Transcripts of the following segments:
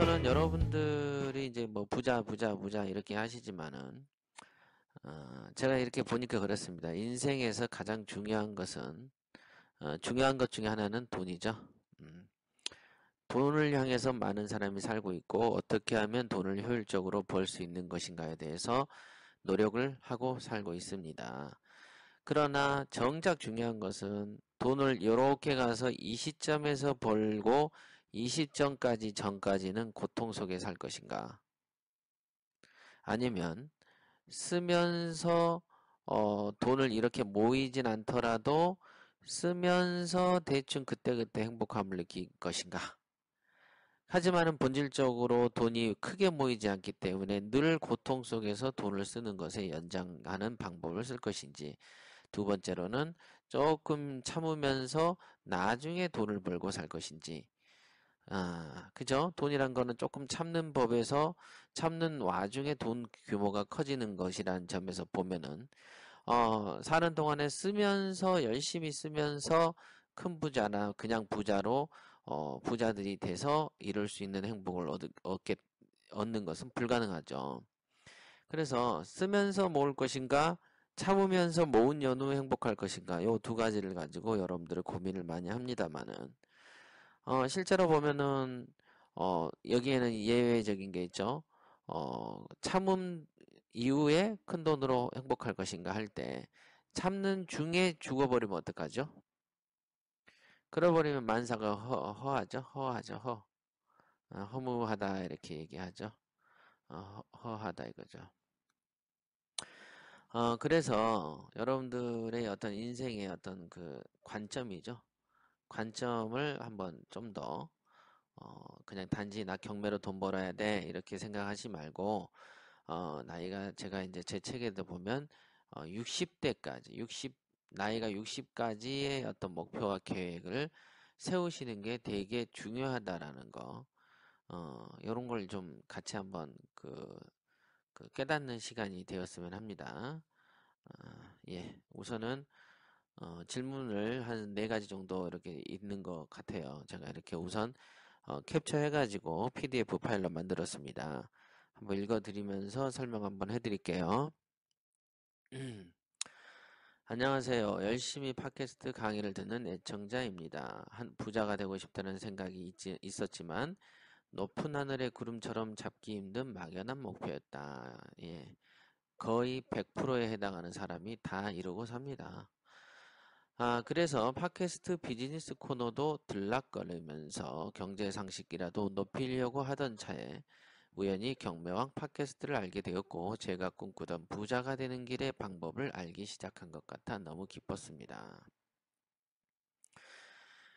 저는 여러분들이 이제 뭐 부자, 부자, 부자 이렇게 하시지만은, 어, 제가 이렇게 보니까 그렇습니다. 인생에서 가장 중요한 것은, 어, 중요한 것 중에 하나는 돈이죠. 음. 돈을 향해서 많은 사람이 살고 있고, 어떻게 하면 돈을 효율적으로 벌 수 있는 것인가에 대해서 노력을 하고 살고 있습니다. 그러나 정작 중요한 것은 돈을 이렇게 가서 이 시점에서 벌고 이 시점까지 전까지는 고통 속에 살 것인가? 아니면 쓰면서 어, 돈을 이렇게 모이진 않더라도 쓰면서 대충 그때그때 행복함을 느낄 것인가? 하지만은 본질적으로 돈이 크게 모이지 않기 때문에 늘 고통 속에서 돈을 쓰는 것에 연장하는 방법을 쓸 것인지 두 번째로는 조금 참으면서 나중에 돈을 벌고 살 것인지 아, 그죠? 돈이란 거는 조금 참는 법에서 참는 와중에 돈 규모가 커지는 것이란 점에서 보면은 어, 사는 동안에 쓰면서 열심히 쓰면서 큰 부자나 그냥 부자로 어, 부자들이 돼서 이룰 수 있는 행복을 얻, 얻게, 얻는 것은 불가능하죠. 그래서 쓰면서 모을 것인가 참으면서 모은 연후 행복할 것인가 요 두 가지를 가지고 여러분들은 고민을 많이 합니다만은 어, 실제로 보면은 어, 여기에는 예외적인 게 있죠. 어, 참음 이후에 큰 돈으로 행복할 것인가 할 때 참는 중에 죽어버리면 어떡하죠? 그러버리면 만사가 허, 하죠 허하죠, 허. 어, 허무하다 이렇게 얘기하죠. 어, 허하다 이거죠. 어, 그래서 여러분들의 어떤 인생의 어떤 그 관점이죠. 관점을 한번 좀 더 어, 그냥 단지 나 경매로 돈 벌어야 돼 이렇게 생각하지 말고 어, 나이가 제가 이제 제 책에도 보면 어, 60대까지 60 나이가 60까지의 어떤 목표와 계획을 세우시는 게 되게 중요하다라는 거 어, 이런 걸 좀 같이 한번 그, 그 깨닫는 시간이 되었으면 합니다. 어, 예, 우선은 어, 질문을 한 네 가지 정도 이렇게 있는 것 같아요. 제가 이렇게 우선 어, 캡처해가지고 PDF 파일로 만들었습니다. 한번 읽어드리면서 설명 한번 해드릴게요. 안녕하세요. 열심히 팟캐스트 강의를 듣는 애청자입니다. 한 부자가 되고 싶다는 생각이 있지, 있었지만 높은 하늘의 구름처럼 잡기 힘든 막연한 목표였다. 예. 거의 100%에 해당하는 사람이 다 이러고 삽니다. 아, 그래서 팟캐스트 비즈니스 코너도 들락거리면서 경제 상식이라도 높이려고 하던 차에 우연히 경매왕 팟캐스트를 알게 되었고 제가 꿈꾸던 부자가 되는 길의 방법을 알기 시작한 것 같아 너무 기뻤습니다.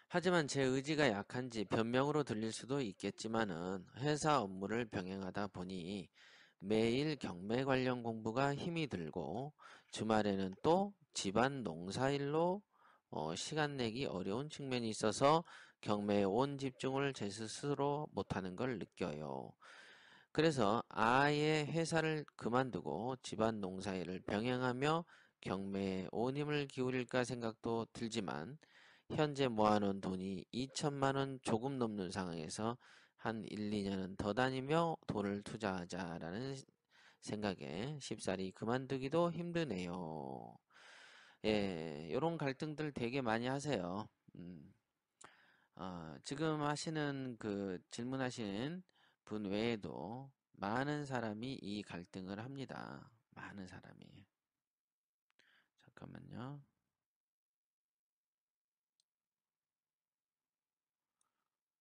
하지만 제 의지가 약한지 변명으로 들릴 수도 있겠지만은 회사 업무를 병행하다 보니 매일 경매 관련 공부가 힘이 들고 주말에는 또 집안 농사일로 어, 시간 내기 어려운 측면이 있어서 경매에 온 집중을 제 스스로 못하는 걸 느껴요. 그래서 아예 회사를 그만두고 집안 농사일을 병행하며 경매에 온 힘을 기울일까 생각도 들지만 현재 모아놓은 돈이 2천만 원 조금 넘는 상황에서 한 1, 2년은 더 다니며 돈을 투자하자라는 생각에 쉽사리 그만두기도 힘드네요. 예, 네. 요런 갈등들 되게 많이 하세요. 음. 어, 지금 하시는 그 질문하신 분 외에도 많은 사람이 이 갈등을 합니다. 많은 사람이. 잠깐만요.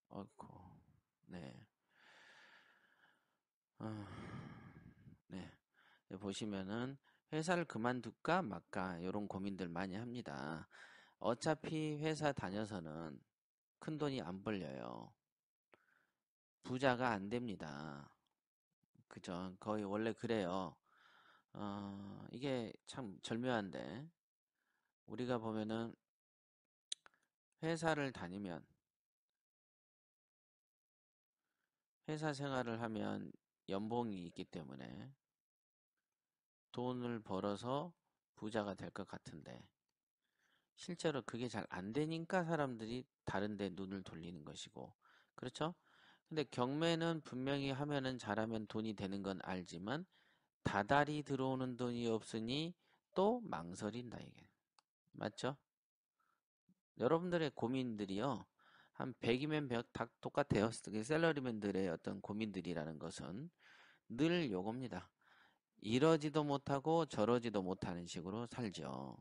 어이고, 네. 어, 네. 보시면은 회사를 그만둘까 말까 이런 고민들 많이 합니다. 어차피 회사 다녀서는 큰 돈이 안 벌려요. 부자가 안 됩니다. 그죠? 거의 원래 그래요. 어, 이게 참 절묘한데 우리가 보면은 회사를 다니면 회사 생활을 하면 연봉이 있기 때문에 돈을 벌어서 부자가 될 것 같은데 실제로 그게 잘 안 되니까 사람들이 다른데 눈을 돌리는 것이고 그렇죠? 근데 경매는 분명히 하면은 잘하면 돈이 되는 건 알지만 다달이 들어오는 돈이 없으니 또 망설인다 이게 맞죠? 여러분들의 고민들이요 한 100이면 100, 다 똑같아요 셀러리맨들의 그 어떤 고민들이라는 것은 늘 요겁니다 이러지도 못하고 저러지도 못하는 식으로 살죠.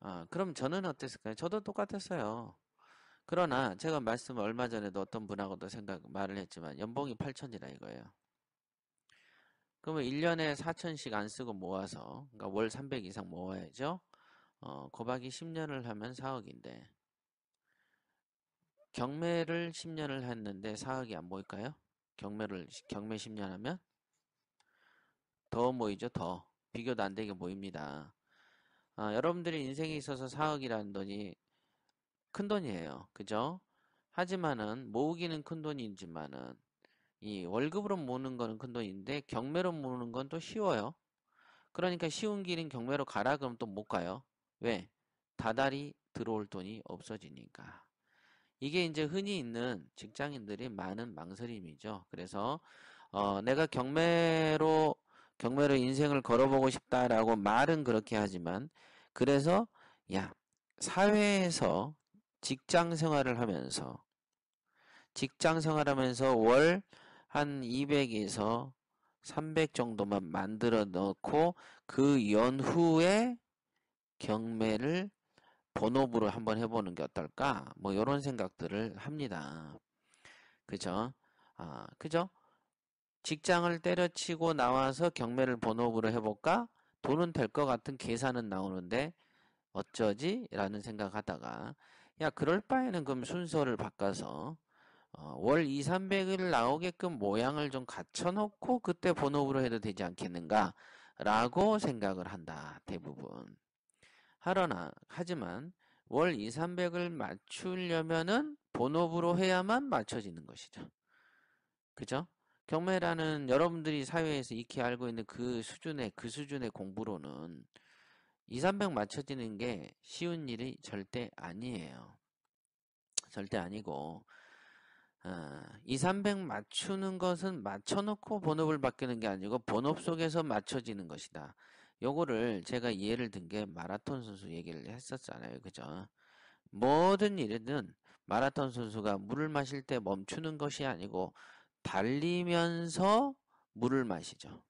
아, 그럼 저는 어땠을까요? 저도 똑같았어요. 그러나 제가 말씀 얼마 전에도 어떤 분하고도 생각 말을 했지만 연봉이 8천이라 이거예요. 그러면 1년에 4천씩 안 쓰고 모아서 그러니까 월 300 이상 모아야죠. 어, 곱하기 10년을 하면 4억인데 경매를 10년을 했는데 4억이 안 보일까요? 경매를 경매 10년 하면 더 모이죠. 더. 비교도 안 되게 모입니다. 아, 여러분들의 인생에 있어서 4억이라는 돈이 큰 돈이에요. 그죠? 하지만은 모으기는 큰 돈이지만은 이 월급으로 모으는 거는 큰 돈인데 경매로 모으는 건 또 쉬워요. 그러니까 쉬운 길인 경매로 가라 그럼 또못 가요. 왜? 다달이 들어올 돈이 없어지니까. 이게 이제 흔히 있는 직장인들이 많은 망설임이죠. 그래서 어, 내가 경매로 경매로 인생을 걸어보고 싶다라고 말은 그렇게 하지만 그래서 야 사회에서 직장 생활을 하면서 직장 생활하면서 월 한 200에서 300 정도만 만들어 넣고 그 연후에 경매를 본업으로 한번 해보는 게 어떨까? 뭐 이런 생각들을 합니다. 그죠? 아, 그죠? 직장을 때려치고 나와서 경매를 본업으로 해볼까? 돈은 될 것 같은 계산은 나오는데 어쩌지? 라는 생각하다가 야 그럴 바에는 그럼 순서를 바꿔서 어, 월 2, 300일 나오게끔 모양을 좀 갖춰놓고 그때 본업으로 해도 되지 않겠는가? 라고 생각을 한다. 대부분. 하러나 하지만 월 2, 300을 맞추려면은 본업으로 해야만 맞춰지는 것이죠. 그죠? 경매라는 여러분들이 사회에서 익히 알고 있는 그 수준의 그 수준의 공부로는 2, 300 맞춰지는 게 쉬운 일이 절대 아니에요. 절대 아니고 2, 어, 300 맞추는 것은 맞춰놓고 번호를 바뀌는 게 아니고 번호 속에서 맞춰지는 것이다. 요거를 제가 예를 든 게 마라톤 선수 얘기를 했었잖아요. 그죠? 모든 일에는 마라톤 선수가 물을 마실 때 멈추는 것이 아니고 달리면서 물을 마시죠.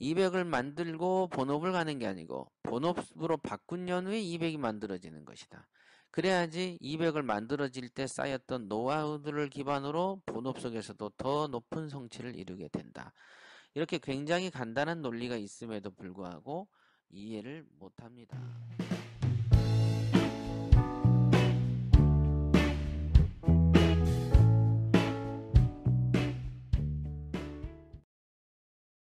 200을 만들고 본업을 가는 게 아니고 본업으로 바꾼 연후에 200이 만들어지는 것이다. 그래야지 200을 만들어질 때 쌓였던 노하우들을 기반으로 본업 속에서도 더 높은 성취를 이루게 된다. 이렇게 굉장히 간단한 논리가 있음에도 불구하고 이해를 못합니다.